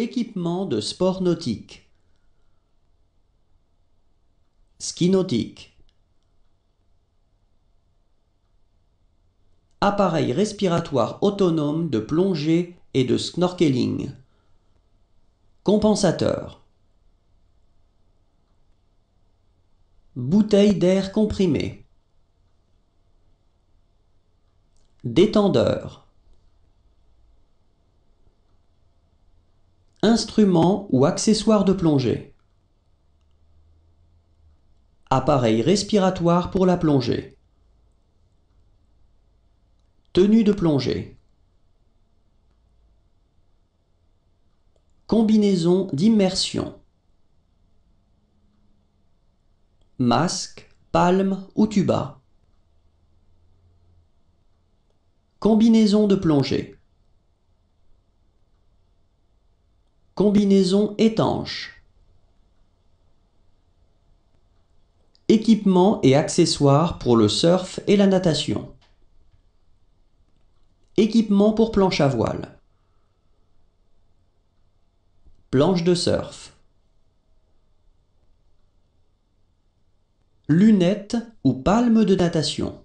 Équipement de sport nautique. Ski nautique. Appareil respiratoire autonome de plongée et de snorkeling. Compensateur. Bouteille d'air comprimé. Détendeur. Instruments ou accessoires de plongée. Appareil respiratoire pour la plongée. Tenue de plongée. Combinaison d'immersion. Masque, palme ou tuba. Combinaison de plongée. Combinaison étanche. Équipement et accessoires pour le surf et la natation. Équipement pour planche à voile. Planche de surf. Lunettes ou palmes de natation.